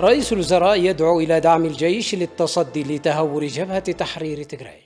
رئيس الوزراء يدعو إلى دعم الجيش للتصدي لتهور جبهة تحرير تجراي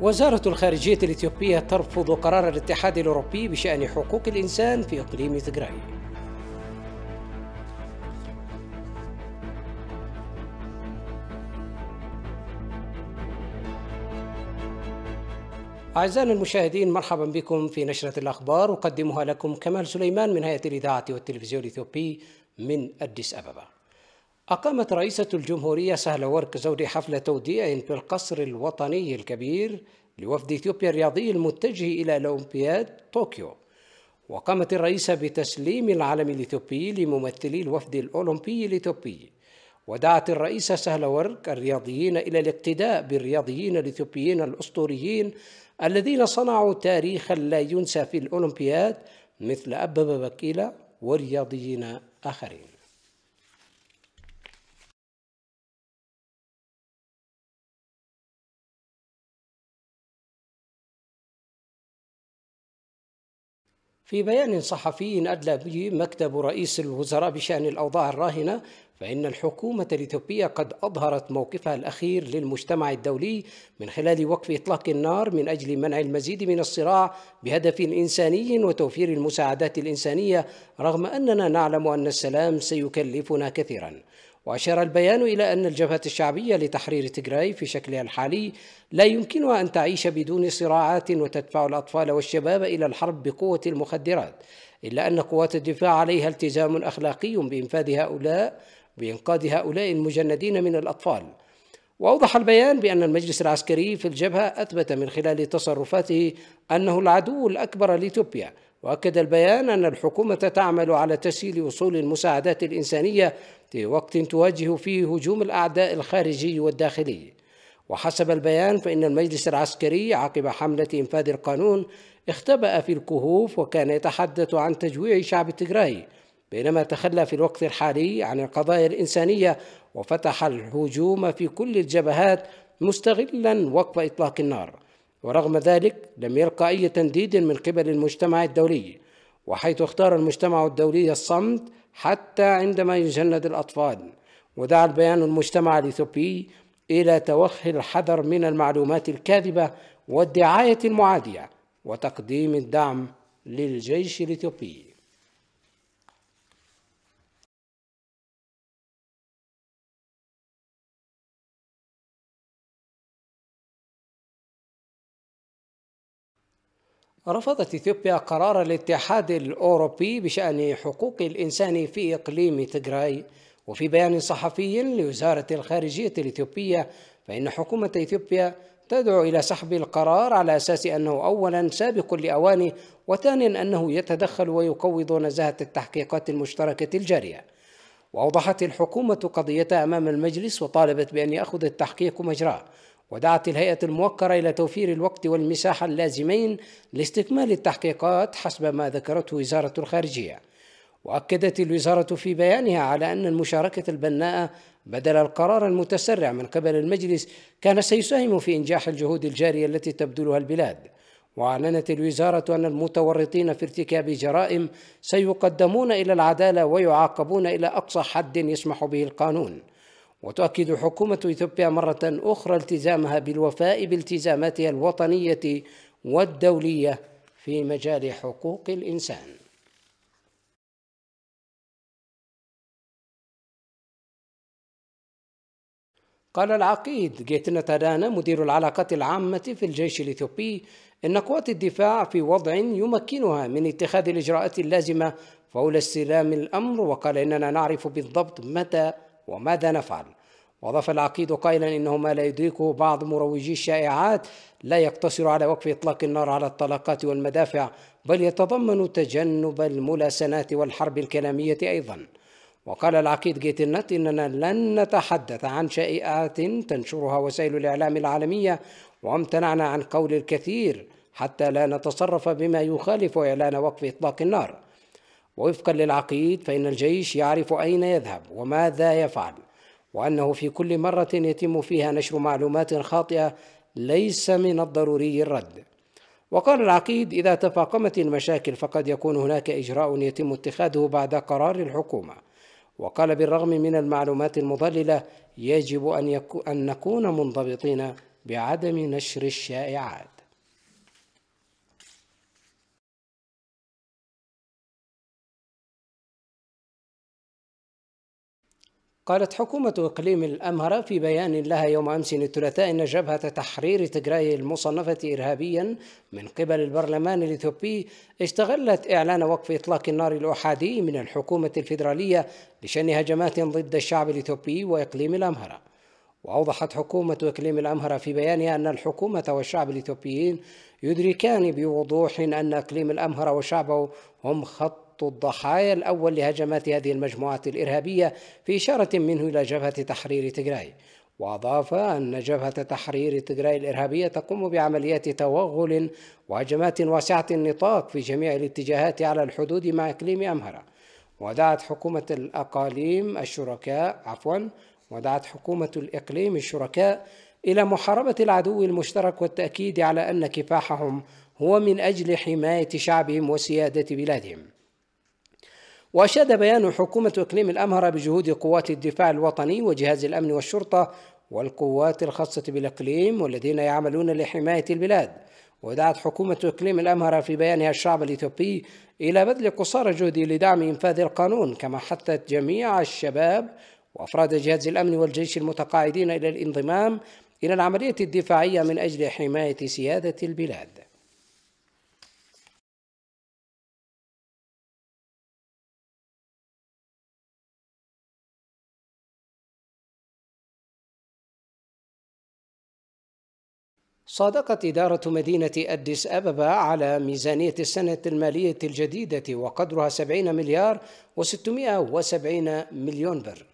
وزارة الخارجية الإثيوبية ترفض قرار الاتحاد الأوروبي بشأن حقوق الإنسان في إقليم تجراي أعزائنا المشاهدين مرحبا بكم في نشرة الأخبار أقدمها لكم كمال سليمان من هيئة الإذاعة والتلفزيون الإثيوبي من أديس أبابا أقامت رئيسة الجمهورية سهلة ورك زودي حفلة توديع في القصر الوطني الكبير لوفد إثيوبيا الرياضي المتجه إلى الأولمبياد طوكيو وقامت الرئيسة بتسليم العلم الإثيوبي لممثلي الوفد الأولمبي الإثيوبي ودعت الرئيسة سهل ورك الرياضيين إلى الاقتداء بالرياضيين الإثيوبيين الأسطوريين الذين صنعوا تاريخا لا ينسى في الأولمبياد مثل أبا بكيلة ورياضيين آخرين في بيان صحفي أدلى به مكتب رئيس الوزراء بشأن الأوضاع الراهنة فإن الحكومة الإثيوبية قد أظهرت موقفها الأخير للمجتمع الدولي من خلال وقف إطلاق النار من أجل منع المزيد من الصراع بهدف إنساني وتوفير المساعدات الإنسانية رغم أننا نعلم أن السلام سيكلفنا كثيرا وأشار البيان إلى أن الجبهة الشعبية لتحرير تجراي في شكلها الحالي لا يمكنها أن تعيش بدون صراعات وتدفع الأطفال والشباب إلى الحرب بقوة المخدرات إلا أن قوات الدفاع عليها التزام أخلاقي بإنفاذ هؤلاء بإنقاذ هؤلاء المجندين من الأطفال وأوضح البيان بأن المجلس العسكري في الجبهة أثبت من خلال تصرفاته أنه العدو الأكبر لإثيوبيا وأكد البيان أن الحكومة تعمل على تسهيل وصول المساعدات الإنسانية في وقت تواجه فيه هجوم الأعداء الخارجي والداخلي وحسب البيان فإن المجلس العسكري عقب حملة إنفاذ القانون اختبأ في الكهوف وكان يتحدث عن تجويع شعب التجراي بينما تخلى في الوقت الحالي عن القضايا الإنسانية وفتح الهجوم في كل الجبهات مستغلا وقف إطلاق النار ورغم ذلك لم يلقى أي تنديد من قبل المجتمع الدولي وحيث اختار المجتمع الدولي الصمت حتى عندما يجند الأطفال ودعا البيان المجتمع الإثيوبي إلى توخي الحذر من المعلومات الكاذبة والدعاية المعادية وتقديم الدعم للجيش الإثيوبي رفضت إثيوبيا قرار الاتحاد الأوروبي بشأن حقوق الإنسان في إقليم تجراي وفي بيان صحفي لوزارة الخارجية الإثيوبية فإن حكومة إثيوبيا تدعو إلى سحب القرار على أساس أنه أولا سابق لأوانه وثانيا أنه يتدخل ويقوض نزاهة التحقيقات المشتركة الجارية وأوضحت الحكومة قضيتها أمام المجلس وطالبت بأن يأخذ التحقيق مجراه ودعت الهيئة الموقرة إلى توفير الوقت والمساحة اللازمين لاستكمال التحقيقات حسب ما ذكرته وزارة الخارجية وأكدت الوزارة في بيانها على أن المشاركة البناءة بدل القرار المتسرع من قبل المجلس كان سيساهم في إنجاح الجهود الجارية التي تبذلها البلاد وأعلنت الوزارة أن المتورطين في ارتكاب جرائم سيقدمون إلى العدالة ويعاقبون إلى أقصى حد يسمح به القانون وتؤكد حكومة إثيوبيا مرة أخرى التزامها بالوفاء بالتزاماتها الوطنية والدولية في مجال حقوق الإنسان قال العقيد جيتنا تارانا مدير العلاقات العامة في الجيش الإثيوبي إن قوات الدفاع في وضع يمكنها من اتخاذ الإجراءات اللازمة فول استلام الأمر وقال إننا نعرف بالضبط متى وماذا نفعل وأضاف العقيد قائلا إنه ما لا يدركه بعض مروجي الشائعات لا يقتصر على وقف إطلاق النار على الطلقات والمدافع بل يتضمن تجنب الملاسنات والحرب الكلامية أيضا وقال العقيد جيتنت إننا لن نتحدث عن شائعات تنشرها وسائل الإعلام العالمية وامتنعنا عن قول الكثير حتى لا نتصرف بما يخالف إعلان وقف إطلاق النار ووفقا للعقيد فإن الجيش يعرف أين يذهب وماذا يفعل وأنه في كل مرة يتم فيها نشر معلومات خاطئة ليس من الضروري الرد وقال العقيد إذا تفاقمت المشاكل فقد يكون هناك إجراء يتم اتخاذه بعد قرار الحكومة وقال بالرغم من المعلومات المضللة يجب أن, يكو أن نكون منضبطين بعدم نشر الشائعات قالت حكومة إقليم الأمهرة في بيان لها يوم أمس الثلاثاء إن جبهة تحرير تجراي المصنفة إرهابيا من قبل البرلمان الإثيوبي استغلت إعلان وقف إطلاق النار الأحادي من الحكومة الفيدرالية لشن هجمات ضد الشعب الإثيوبي وإقليم الأمهرة وأوضحت حكومة إقليم الأمهرة في بيانها أن الحكومة والشعب الإثيوبيين يدركان بوضوح أن إقليم الأمهرة وشعبه هم خط الضحايا الأول لهجمات هذه المجموعات الإرهابية في إشارة منه إلى جبهة تحرير تجراي وأضاف أن جبهة تحرير تجراي الإرهابية تقوم بعمليات توغل وهجمات واسعة النطاق في جميع الاتجاهات على الحدود مع إقليم أمهرة ودعت حكومة الأقاليم الشركاء عفوا ودعت حكومة الإقليم الشركاء إلى محاربة العدو المشترك والتأكيد على أن كفاحهم هو من أجل حماية شعبهم وسيادة بلادهم وأشاد بيان حكومة إقليم الأمهر بجهود قوات الدفاع الوطني وجهاز الأمن والشرطة والقوات الخاصة بالإقليم والذين يعملون لحماية البلاد ودعت حكومة إقليم الأمهر في بيانها الشعب الإثيوبي إلى بذل قصارى جهد لدعم إنفاذ القانون كما حثت جميع الشباب وأفراد جهاز الأمن والجيش المتقاعدين إلى الانضمام إلى العملية الدفاعية من أجل حماية سيادة البلاد صادقت إدارة مدينة أديس أبابا على ميزانية السنة المالية الجديدة وقدرها 70 مليار و670 مليون بر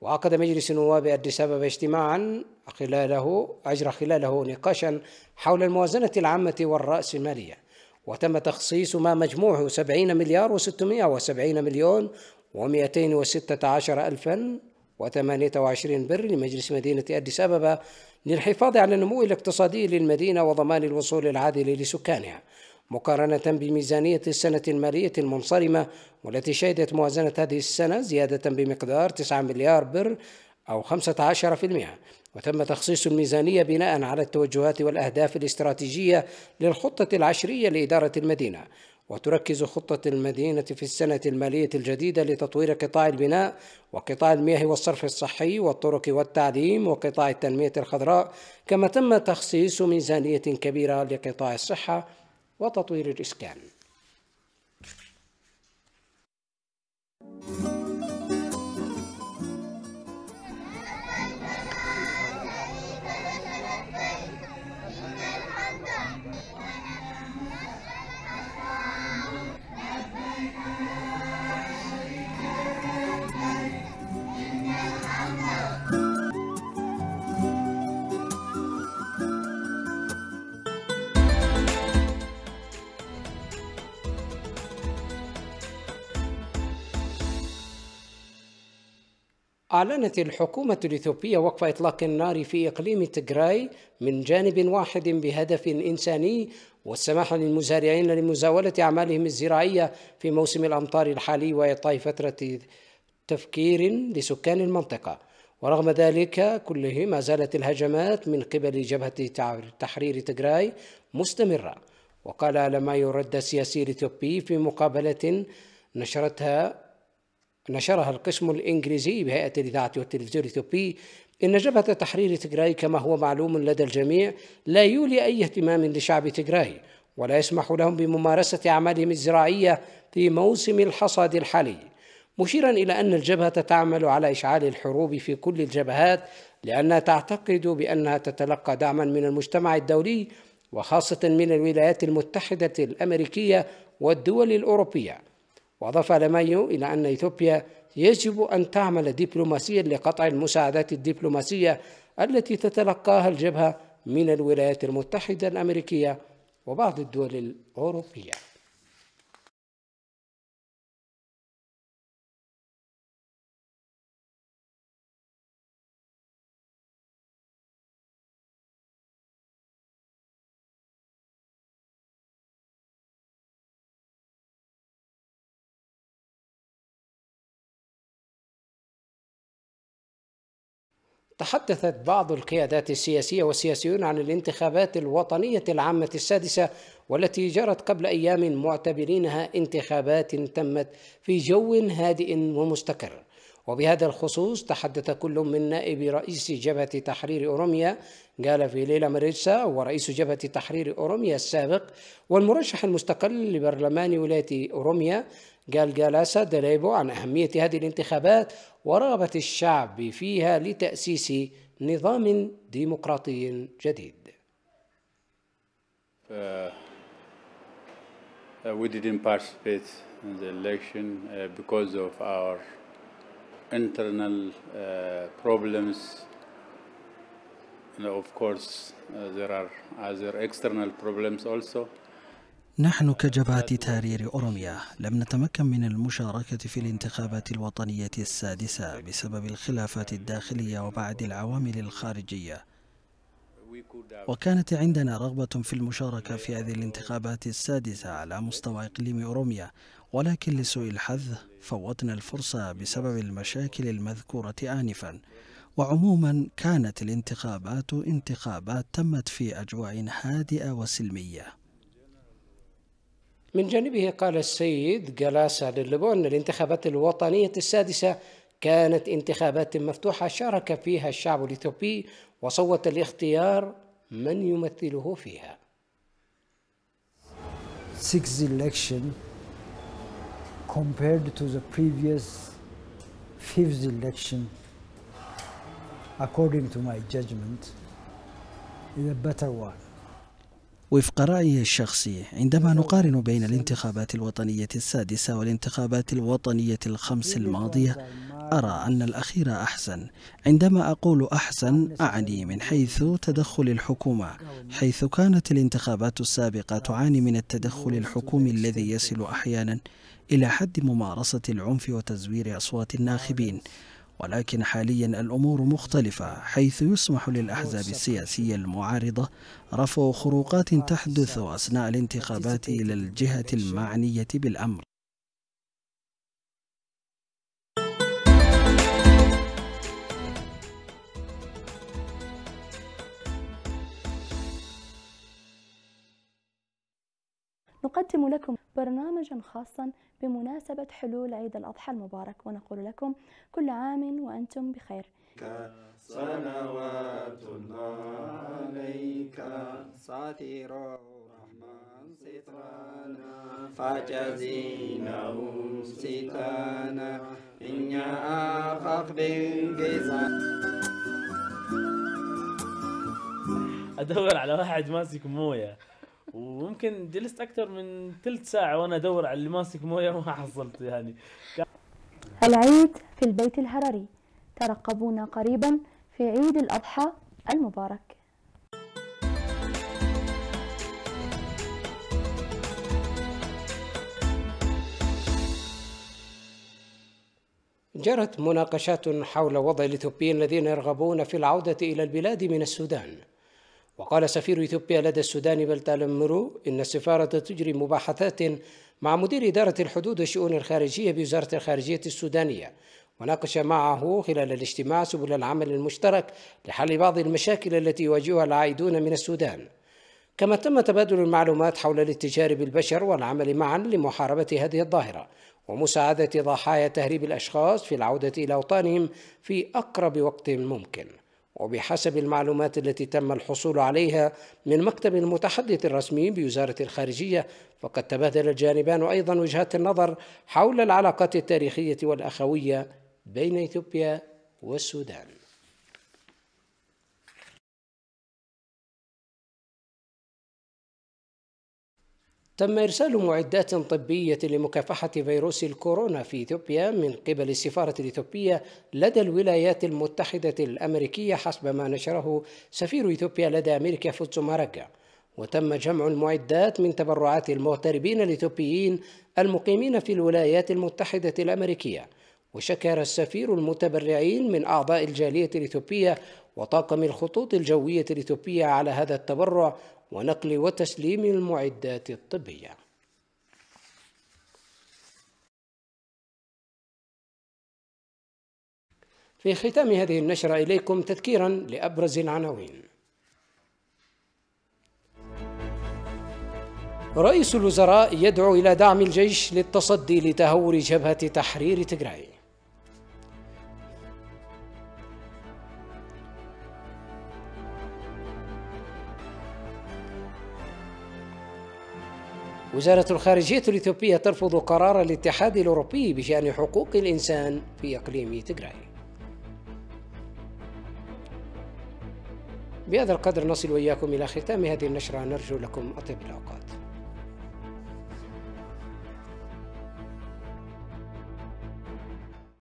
وعقد مجلس نواب أديس أبابا اجتماعا خلاله أجرى خلاله نقاشا حول الموازنة العامة والرأسمالية وتم تخصيص ما مجموعه 70 مليار و670 مليون و216 ألفا و28 بر لمجلس مدينة أديس أبابا للحفاظ على النمو الاقتصادي للمدينة وضمان الوصول العادل لسكانها مقارنة بميزانية السنة المالية المنصرمة والتي شهدت موازنة هذه السنة زيادة بمقدار 9 مليار بر أو 15% وتم تخصيص الميزانية بناء على التوجهات والأهداف الاستراتيجية للخطة العشرية لإدارة المدينة وتركز خطة المدينة في السنة المالية الجديدة لتطوير قطاع البناء وقطاع المياه والصرف الصحي والطرق والتعليم وقطاع التنمية الخضراء كما تم تخصيص ميزانية كبيرة لقطاع الصحة وتطوير الإسكان. thank you أعلنت الحكومة الإثيوبية وقف إطلاق النار في إقليم تجراي من جانب واحد بهدف إنساني والسماح للمزارعين لمزاولة أعمالهم الزراعية في موسم الأمطار الحالي وإعطاء فترة تفكير لسكان المنطقة ورغم ذلك كله ما زالت الهجمات من قبل جبهة تحرير تجراي مستمرة وقال لما يرد السياسي الإثيوبي في مقابلة نشرتها نشرها القسم الإنجليزي بهيئة الإذاعة والتلفزيون الإثيوبي إن جبهة تحرير تجراي كما هو معلوم لدى الجميع لا يولي أي اهتمام لشعب تجراي ولا يسمح لهم بممارسة أعمالهم الزراعية في موسم الحصاد الحالي مشيرا إلى أن الجبهة تعمل على إشعال الحروب في كل الجبهات لأنها تعتقد بأنها تتلقى دعما من المجتمع الدولي وخاصة من الولايات المتحدة الأمريكية والدول الأوروبية وأضاف لميو إلى أن إثيوبيا يجب أن تعمل دبلوماسيا لقطع المساعدات الدبلوماسية التي تتلقاها الجبهة من الولايات المتحدة الأمريكية وبعض الدول الأوروبية تحدثت بعض القيادات السياسية والسياسيون عن الانتخابات الوطنية العامة السادسة والتي جرت قبل أيام معتبرينها انتخابات تمت في جو هادئ ومستقر وبهذا الخصوص تحدث كل من نائب رئيس جبهة تحرير أوروميا قال في ليلة مريسا ورئيس جبهة تحرير أوروميا السابق والمرشح المستقل لبرلمان ولاية أوروميا قال جلس دريبو عن أهمية هذه الانتخابات ورغبة الشعب فيها لتأسيس نظام ديمقراطي جديد Uh, we didn't participate in the election uh, because of our internal uh, problems. And of course, there are other external problems also. نحن كجبهة تحرير أورميا لم نتمكن من المشاركة في الانتخابات الوطنية السادسة بسبب الخلافات الداخلية وبعض العوامل الخارجية وكانت عندنا رغبة في المشاركة في هذه الانتخابات السادسة على مستوى إقليم اورميا ولكن لسوء الحظ فوتنا الفرصة بسبب المشاكل المذكورة آنفا وعموما كانت الانتخابات انتخابات تمت في أجواء هادئة وسلمية من جانبه قال السيد جلاسة للبو أن الانتخابات الوطنية السادسة كانت انتخابات مفتوحة شارك فيها الشعب الإثيوبي وصوت الاختيار من يمثله فيها sixth election compared to the previous fifth election, according to my judgment, is a better one. وفق رأيي الشخصي عندما نقارن بين الانتخابات الوطنية السادسة والانتخابات الوطنية الخمس الماضية أرى أن الأخير أحسن عندما أقول أحسن أعني من حيث تدخل الحكومة حيث كانت الانتخابات السابقة تعاني من التدخل الحكومي الذي يصل أحيانا إلى حد ممارسة العنف وتزوير أصوات الناخبين ولكن حاليا الأمور مختلفة حيث يسمح للأحزاب السياسية المعارضة رفع خروقات تحدث أثناء الانتخابات إلى الجهة المعنية بالأمر نقدم لكم برنامجا خاصا بمناسبة حلول عيد الأضحى المبارك ونقول لكم كل عام وأنتم بخير صلوات عليك ساتر الرحمن سترنا فجزيناه ستانا إني أخاف أدور على واحد ماسك مويه وممكن جلست اكثر من ثلث ساعه وانا ادور على اللي ماسك مويه وما حصلته يعني العيد في البيت الهرري ترقبونا قريبا في عيد الاضحى المبارك جرت مناقشات حول وضع الإثيوبيين الذين يرغبون في العودة إلى البلاد من السودان وقال سفير إثيوبيا لدى السودان بلتالمرو إن السفارة تجري مباحثات مع مدير إدارة الحدود والشؤون الخارجية بوزارة الخارجية السودانية وناقش معه خلال الاجتماع سبل العمل المشترك لحل بعض المشاكل التي يواجهها العائدون من السودان كما تم تبادل المعلومات حول الاتجار بالبشر والعمل معا لمحاربة هذه الظاهرة ومساعدة ضحايا تهريب الأشخاص في العودة إلى أوطانهم في أقرب وقت ممكن وبحسب المعلومات التي تم الحصول عليها من مكتب المتحدث الرسمي بوزارة الخارجية فقد تبادل الجانبان أيضا وجهات النظر حول العلاقات التاريخية والأخوية بين إثيوبيا والسودان تم إرسال معدات طبية لمكافحة فيروس الكورونا في إثيوبيا من قبل السفارة الإثيوبية لدى الولايات المتحدة الأمريكية حسب ما نشره سفير إثيوبيا لدى أمريكا فوتسو وتم جمع المعدات من تبرعات المغتربين الإثيوبيين المقيمين في الولايات المتحدة الأمريكية وشكر السفير المتبرعين من أعضاء الجالية الإثيوبية وطاقم الخطوط الجوية الإثيوبية على هذا التبرع ونقل وتسليم المعدات الطبيه في ختام هذه النشرة إليكم تذكيرا لأبرز العناوين. رئيس الوزراء يدعو إلى دعم الجيش للتصدي لتهور جبهة تحرير تجراي. وزارة الخارجية الإثيوبية ترفض قرار الاتحاد الأوروبي بشأن حقوق الإنسان في إقليم تيغراي. بهذا القدر نصل وإياكم إلى ختام هذه النشرة نرجو لكم أطيب الأوقات